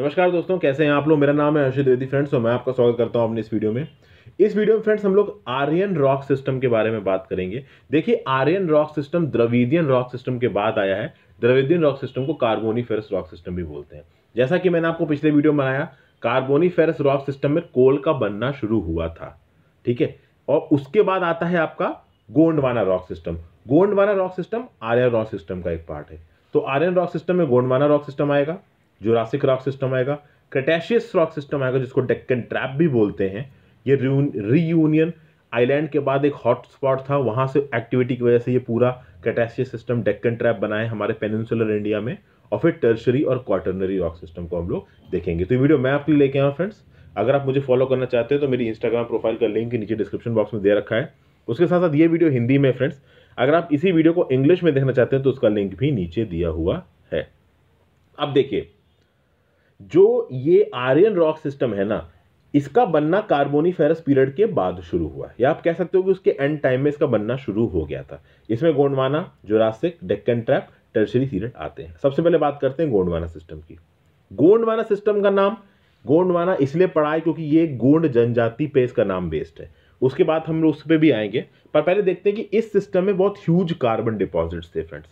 नमस्कार दोस्तों कैसे हैं आप लोग मेरा नाम है हर्षित द्विवेदी फ्रेंड्स और मैं आपका स्वागत करता हूं अपने इस वीडियो में इस वीडियो में फ्रेंड्स हम लोग आर्यन रॉक सिस्टम के बारे में बात करेंगे देखिए Aryan rock system Dravidian rock system के बाद आया है द्रविदियन रॉक सिस्टम को कार्बोनीफेरस रॉक सिस्टम भी बोलते हैं जैसा कि मैंने आपको पिछले वीडियो में बनाया फेरस रॉक सिस्टम में कोल का बनना शुरू हुआ था ठीक है और उसके बाद आता है आपका Gondwana rock system Gondwana rock system Aryan rock system का एक पार्ट है तो आर्यन रॉक सिस्टम में गोंडवाना रॉक सिस्टम आएगा जोरासिक रॉक सिस्टम आएगा क्रेटेशियस रॉक सिस्टम आएगा जिसको डेक्कन ट्रैप भी बोलते हैं ये रीयूनियन आइलैंड के बाद एक हॉटस्पॉट था वहाँ से एक्टिविटी की वजह से ये पूरा क्रेटेशियस सिस्टम डेक्कन ट्रैप बनाए हमारे पेनिनसुलर इंडिया में और फिर टर्शरी और क्वार्टनरी रॉक सिस्टम को हम लोग देखेंगे तो ये वीडियो मैं आपके लिए लेके आया फ्रेंड्स अगर आप मुझे फॉलो करना चाहते हो तो मेरी इंस्टाग्राम प्रोफाइल का लिंक नीचे डिस्क्रिप्शन बॉक्स में दे रखा है उसके साथ साथ ये वीडियो हिंदी में फ्रेंड्स अगर आप इसी वीडियो को इंग्लिश में देखना चाहते हैं तो उसका लिंक भी नीचे दिया हुआ है अब देखिए जो ये आर्यन रॉक सिस्टम है ना इसका बनना कार्बोनी फेरस पीरियड के बाद शुरू हुआ या आप कह सकते हो कि उसके एंड टाइम में इसका बनना शुरू हो गया था इसमें Gondwana Jurassic Deccan trap Tertiary period आते हैं सबसे पहले बात करते हैं गोंडवाना सिस्टम की गोंडवाना सिस्टम का नाम गोंडवाना इसलिए पड़ा है क्योंकि ये गोंड जनजाति पे इसका नाम बेस्ड है उसके बाद हम लोग उस पर भी आएंगे पर पहले देखते हैं कि इस सिस्टम में बहुत ह्यूज कार्बन डिपॉजिट्स थे फ्रेंड्स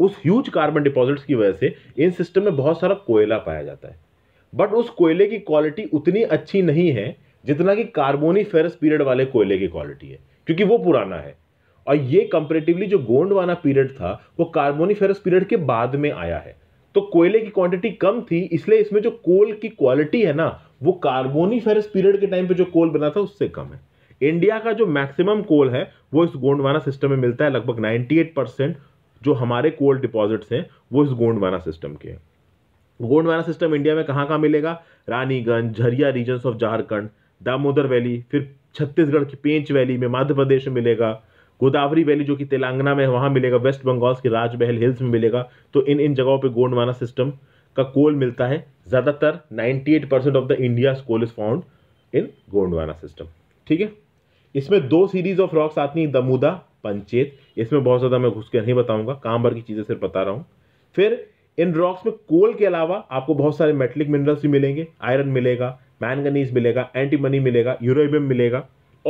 उस ह्यूज कार्बन डिपॉजिट्स की वजह से इन सिस्टम में बहुत सारा कोयला पाया जाता है बट उस कोयले की क्वालिटी उतनी अच्छी नहीं है जितना कि फेरस पीरियड वाले कोयले की क्वालिटी है क्योंकि वो पुराना है और ये कंपेरेटिवली जो गोंडवाना पीरियड था वो कार्बोनी फेरस पीरियड के बाद में आया है तो कोयले की क्वांटिटी कम थी इसलिए इसमें जो कोल की क्वालिटी है ना वो कार्बोनी फेरस पीरियड के टाइम पे जो कोल बना था उससे कम है इंडिया का जो मैक्सिमम कोल है वो इस गोंडवाना सिस्टम में मिलता है लगभग 98 परसेंट जो हमारे कोल्ड डिपॉजिट्स हैं वो इस गोंडवाना सिस्टम के हैं गोंडवाना सिस्टम इंडिया में कहाँ कहाँ मिलेगा Raniganj Jharia regions of Jharkhand Damodar valley फिर छत्तीसगढ़ की पेंच वैली में मध्य प्रदेश में मिलेगा गोदावरी वैली जो कि तेलंगाना में वहाँ मिलेगा वेस्ट बंगाल के राजमहल हिल्स में मिलेगा तो इन इन जगहों पर गोंडवाना सिस्टम का कोल मिलता है ज़्यादातर 98 percent of the India coal is found in Gondwana system ठीक है इसमें दो सीरीज ऑफ रॉक्स आती हैं दमुदा पंचेत इसमें बहुत ज़्यादा मैं घुस के नहीं बताऊंगा काम भर की चीज़ें सिर्फ बता रहा हूँ फिर इन रॉक्स में कोल के अलावा आपको बहुत सारे मेटलिक मिनरल्स भी मिलेंगे आयरन मिलेगा मैनगनीज मिलेगा एंटीमनी मिलेगा यूरोबियम मिलेगा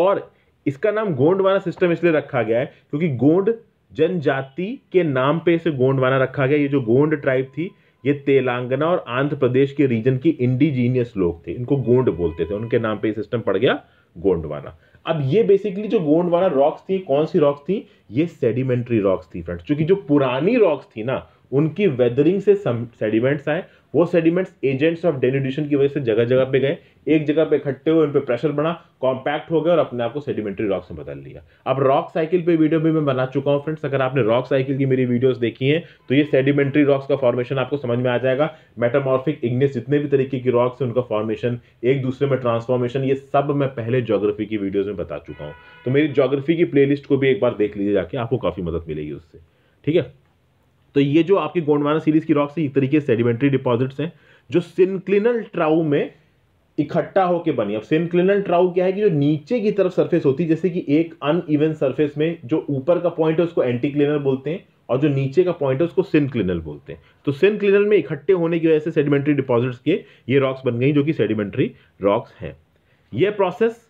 और इसका नाम गोंडवाना सिस्टम इसलिए रखा गया है क्योंकि गोंड जनजाति के नाम पे इसे गोंडवाना रखा गया ये जो गोंड ट्राइब थी ये तेलंगाना और आंध्र प्रदेश के रीजन की इंडिजीनियस लोग थे इनको गोंड बोलते थे उनके नाम पे ये सिस्टम पड़ गया गोंडवाना अब ये बेसिकली जो गोंड वाला रॉक्स थी कौन सी रॉक्स थी ये सेडिमेंट्री रॉक्स थी फ्रेंड्स क्योंकि जो पुरानी रॉक्स थी ना उनकी वेदरिंग से सेडिमेंट्स आए वो सेडिमेंट्स एजेंट्स ऑफ डेनिडेशन की वजह से जगह जगह पे गए एक जगह पे इकट्ठे हुए उन पर प्रेशर बना कॉम्पैक्ट हो गया और अपने आप को सेडिमेंट्री रॉक से बदल लिया अब रॉक साइकिल पे वीडियो भी मैं बना चुका हूँ फ्रेंड्स अगर आपने रॉक साइकिल की मेरी वीडियोस देखी हैं तो ये सेडिमेंट्री रॉक्स का फॉर्मेशन आपको समझ में आ जाएगा मेटामॉर्फिक इग्नेस जितने भी तरीके की रॉक्स हैं उनका फॉर्मेशन एक दूसरे में ट्रांसफॉर्मेशन ये सब मैं पहले जोग्राफी की वीडियोज़ में बता चुका हूँ तो मेरी जोग्राफी की प्ले को भी एक बार देख लीजिए जाके आपको काफ़ी मदद मिलेगी उससे ठीक है तो ये जो आपके गोंडवाना सीरीज की रॉक्स है एक तरीके से सेडिमेंट्री डिपॉजिट्स हैं जो सिंक्लिनल ट्राउ में इकट्ठा होकर बनी अब सिंक्लिनल ट्राउ क्या है कि जो नीचे की तरफ सरफेस होती है जैसे कि एक अन इवन सर्फेस में जो ऊपर का पॉइंट है उसको एंटीक्लिनल बोलते हैं और जो नीचे का पॉइंट है उसको सिनक्लिनल बोलते हैं तो सिनक्लिनल में इकट्ठे होने की वजह से सेडिमेंट्री डिपॉजिट्स के ये रॉक्स बन गई जो कि सेडिमेंट्री रॉक्स हैं यह प्रोसेस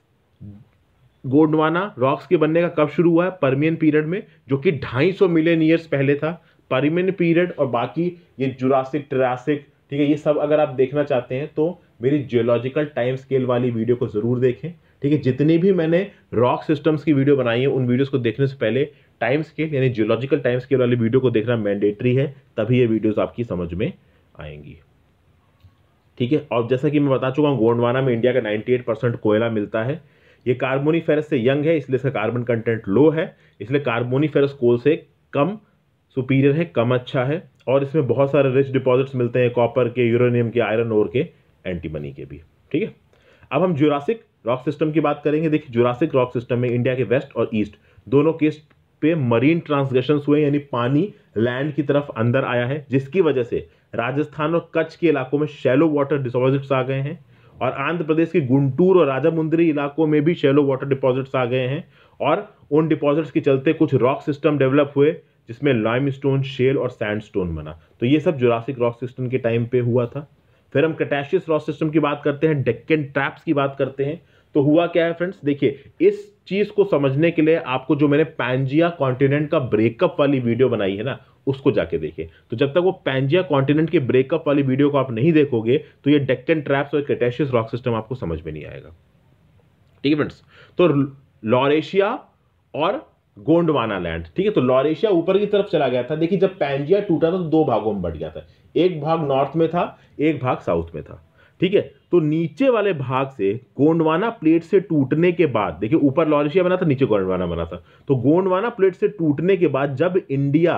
गोडवाना रॉक्स के बनने का कब शुरू हुआ है परमियन पीरियड में जो कि 250 मिलियन ईयर्स पहले था परिमिन पीरियड और बाकी ये जुरासिक ट्रासिक ठीक है ये सब अगर आप देखना चाहते हैं तो मेरी जियोलॉजिकल टाइम स्केल वाली वीडियो को ज़रूर देखें ठीक है जितनी भी मैंने रॉक सिस्टम्स की वीडियो बनाई है उन वीडियोस को देखने से पहले टाइम स्केल यानी जियोलॉजिकल टाइम स्केल वाली वीडियो को देखना मैंडेटरी है तभी ये वीडियोज आपकी समझ में आएंगी ठीक है और जैसा कि मैं बता चुका हूँ गोंडवाना में इंडिया का नाइन्टी परसेंट कोयला मिलता है ये कार्बोनी फेरस से यंग है इसलिए इसका कार्बन कंटेंट लो है इसलिए कार्बोनी फेरस कोल से कम सुपीरियर है कम अच्छा है और इसमें बहुत सारे रिच डिपॉजिट्स मिलते हैं कॉपर के यूरेनियम के आयरन ओर के एंटीमनी के भी ठीक है अब हम जुरासिक रॉक सिस्टम की बात करेंगे देखिए जुरासिक रॉक सिस्टम में इंडिया के वेस्ट और ईस्ट दोनों केस पे मरीन ट्रांसग्रेशन हुए यानी पानी लैंड की तरफ अंदर आया है जिसकी वजह से राजस्थान और कच्छ के इलाकों में शेलो वाटर डिपॉजिट्स आ गए हैं और आंध्र प्रदेश के गुंटूर और राजामुंदरी इलाकों में भी शेलो वाटर डिपॉजिट्स आ गए हैं और उन डिपॉजिट्स के चलते कुछ रॉक सिस्टम डेवलप हुए जिसमें लाइम स्टोन शेल और सैंड स्टोन बना तो ये सब जुरासिक रॉक सिस्टम के टाइम पे हुआ था फिर हम कटेशियस रॉक सिस्टम की बात करते हैं डेक्कन ट्रैप्स की बात करते हैं तो हुआ क्या है फ्रेंड्स देखिए इस चीज़ को समझने के लिए आपको जो मैंने पैंजिया कॉन्टिनेंट का ब्रेकअप वाली वीडियो बनाई है ना उसको जाके देखिए तो जब तक वो पैंजिया कॉन्टिनेंट के ब्रेकअप वाली वीडियो को आप नहीं देखोगे तो ये डेक्कन ट्रैप्स और कटेशियस रॉक सिस्टम आपको समझ में नहीं आएगा ठीक है फ्रेंड्स तो लॉरेशिया और गोंडवाना लैंड ठीक है तो लॉरेशिया ऊपर की तरफ चला गया था देखिए जब पैंजिया टूटा था तो दो भागों में बट गया था एक भाग नॉर्थ में था एक भाग साउथ में था ठीक है तो नीचे वाले भाग से गोंडवाना प्लेट से टूटने के बाद देखिए ऊपर लॉरेशिया बना था नीचे गोंडवाना बना था तो गोंडवाना प्लेट से टूटने के बाद जब इंडिया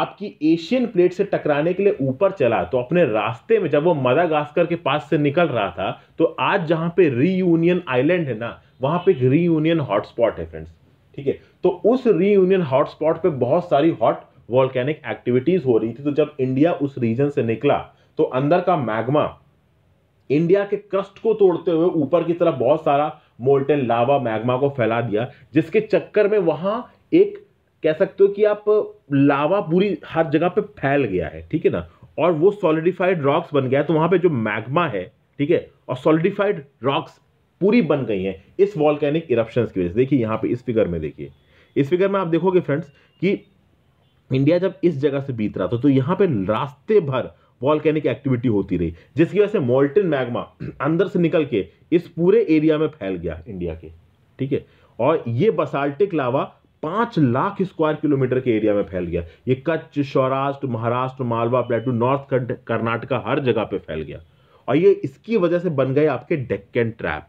आपकी एशियन प्लेट से टकराने के लिए ऊपर चला तो अपने रास्ते में जब वो मदागास्कर के पास से निकल रहा था तो आज जहां पे रीयूनियन आइलैंड है ना वहां पे एक रीयूनियन हॉटस्पॉट है फ्रेंड्स ठीक है तो उस रीयूनियन हॉटस्पॉट पे बहुत सारी हॉट वॉल्केनिक एक्टिविटीज हो रही थी तो जब इंडिया उस रीजन से निकला तो अंदर का मैग्मा इंडिया के क्रस्ट को तोड़ते हुए ऊपर की तरफ बहुत सारा मोल्टेन लावा मैग्मा को फैला दिया जिसके चक्कर में वहां एक कह सकते हो कि आप लावा पूरी हर जगह पे फैल गया है ठीक है ना और वो सॉलिडिफाइड रॉक्स बन गया है तो वहां पे जो मैग्मा है ठीक है और सॉलिडिफाइड रॉक्स पूरी बन गई हैं इस वॉल्केनिक इरप्शन की वजह से देखिए यहाँ पे इस फिगर में देखिए इस फिगर में आप देखोगे फ्रेंड्स कि इंडिया जब इस जगह से बीत रहा था तो यहाँ पे रास्ते भर वॉलकैनिक एक्टिविटी होती रही जिसकी वजह से मोल्टन मैग्मा अंदर से निकल के इस पूरे एरिया में फैल गया इंडिया के ठीक है और ये बसाल्टिक लावा पांच लाख स्क्वायर किलोमीटर के एरिया में फैल गया ये कच्छ सौराष्ट्र महाराष्ट्र मालवा प्लेटू नॉर्थ कर्नाटका हर जगह पे फैल गया और ये इसकी वजह से बन गए आपके डेक्कन ट्रैप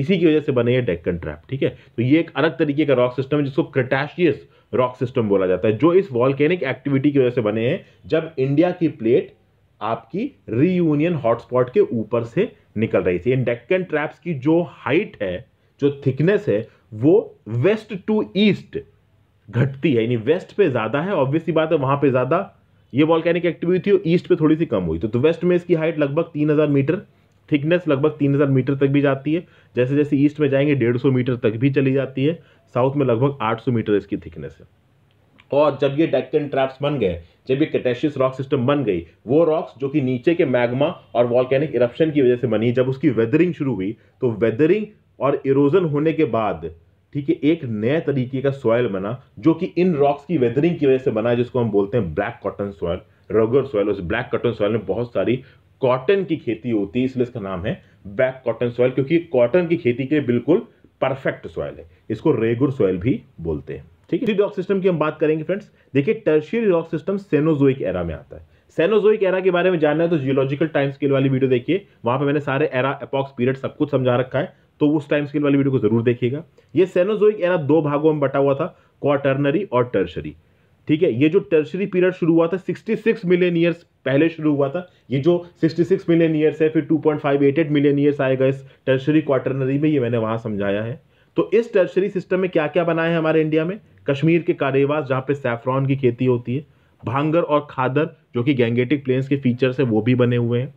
इसी की वजह से बने हैं डेक्कन ट्रैप ठीक है तो ये एक अलग तरीके का रॉक सिस्टम है जिसको क्रेटाशियस रॉक सिस्टम बोला जाता है जो इस वॉल्केनिक एक्टिविटी की वजह से बने हैं जब इंडिया की प्लेट आपकी रीयूनियन हॉटस्पॉट के ऊपर से निकल रही थी इन डेक्कन ट्रैप्स की जो हाइट है जो थिकनेस है वो वेस्ट टू ईस्ट घटती है यानी वेस्ट पे ज़्यादा है ऑब्वियसली बात है वहां पे ज़्यादा ये वॉल्केनिक एक्टिविटी ईस्ट पे थोड़ी सी कम हुई तो, तो वेस्ट में इसकी हाइट लगभग तीन हज़ार मीटर थिकनेस लगभग तीन हज़ार मीटर तक भी जाती है जैसे जैसे ईस्ट में जाएंगे डेढ़ सौ मीटर तक भी चली जाती है साउथ में लगभग आठ सौ मीटर इसकी थिकनेस है और जब ये डेक्कन ट्रैप्स बन गए जब ये कैटेशियस रॉक सिस्टम बन गई वो रॉक्स जो कि नीचे के मैग्मा और वॉल्केनिक इरप्शन की वजह से बनी जब उसकी वेदरिंग शुरू हुई तो वेदरिंग और इरोजन होने के बाद ठीक है एक नए तरीके का सॉयल बना जो कि इन रॉक्स की वेदरिंग की वजह से बना जिसको हम बोलते हैं black cotton soil regur soil उस ब्लैक कॉटन सॉयल में बहुत सारी कॉटन की खेती होती है इसलिए इसका नाम है बैक कॉटन सॉइल क्योंकि कॉटन की खेती के बिल्कुल परफेक्ट सॉइल है इसको रेगुर सॉइल भी बोलते हैं ठीक है रॉक सिस्टम की हम बात करेंगे फ्रेंड्स देखिए Tertiary rock system Cenozoic era में आता है सेनोजोइक एरा के बारे में जानना है तो जियोलॉजिकल टाइम स्केल वाली वीडियो देखिए वहां पर मैंने सारे एरा अपॉक्स पीरियड सब कुछ समझा रखा है तो उस टाइम स्केल वाली वीडियो को जरूर देखिएगा ये सेनोजोइक एरा दो भागों में बटा हुआ था क्वार्टरनरी और टर्शरी ठीक है ये जो टर्सरी पीरियड शुरू हुआ था 66 मिलियन ईयर्स पहले शुरू हुआ था ये जो 66 मिलियन ईयर्स है फिर 2.588 मिलियन ईयर्स आएगा इस टर्शरी क्वार्टरनरी में ये मैंने वहाँ समझाया है तो इस टर्सरी सिस्टम में क्या क्या बनाया है हमारे इंडिया में कश्मीर के कारेवास जहाँ पे सैफ्रॉन की खेती होती है भांगर और खादर जो कि गैंगेटिक प्लेन्स के फीचर्स है वो भी बने हुए हैं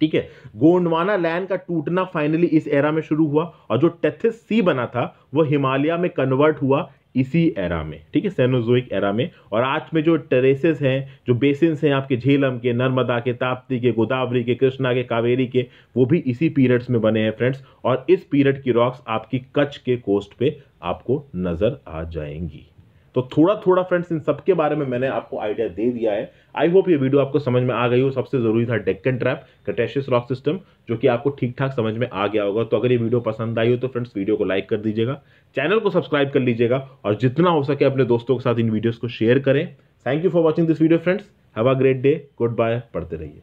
ठीक है गोंडवाना लैंड का टूटना फाइनली इस एरा में शुरू हुआ और जो टेथिस सी बना था वो हिमालय में कन्वर्ट हुआ इसी एरा में ठीक है सेनोजोइक एरा में और आज में जो टेरेसेस हैं जो बेसिन्स हैं आपके झेलम के नर्मदा के ताप्ती के गोदावरी के कृष्णा के कावेरी के वो भी इसी पीरियड्स में बने हैं फ्रेंड्स और इस पीरियड की रॉक्स आपकी कच्छ के कोस्ट पे आपको नज़र आ जाएंगी तो थोड़ा थोड़ा फ्रेंड्स इन सबके बारे में मैंने आपको आइडिया दे दिया है आई होप ये वीडियो आपको समझ में आ गई हो सबसे जरूरी था Deccan trap Cretaceous rock system जो कि आपको ठीक ठाक समझ में आ गया होगा तो अगर ये वीडियो पसंद आई हो तो फ्रेंड्स वीडियो को लाइक कर दीजिएगा चैनल को सब्सक्राइब कर लीजिएगा और जितना हो सके अपने दोस्तों के साथ इन वीडियोज़ को शेयर करें thank you for watching this video friends have a great day goodbye पढ़ते रहिए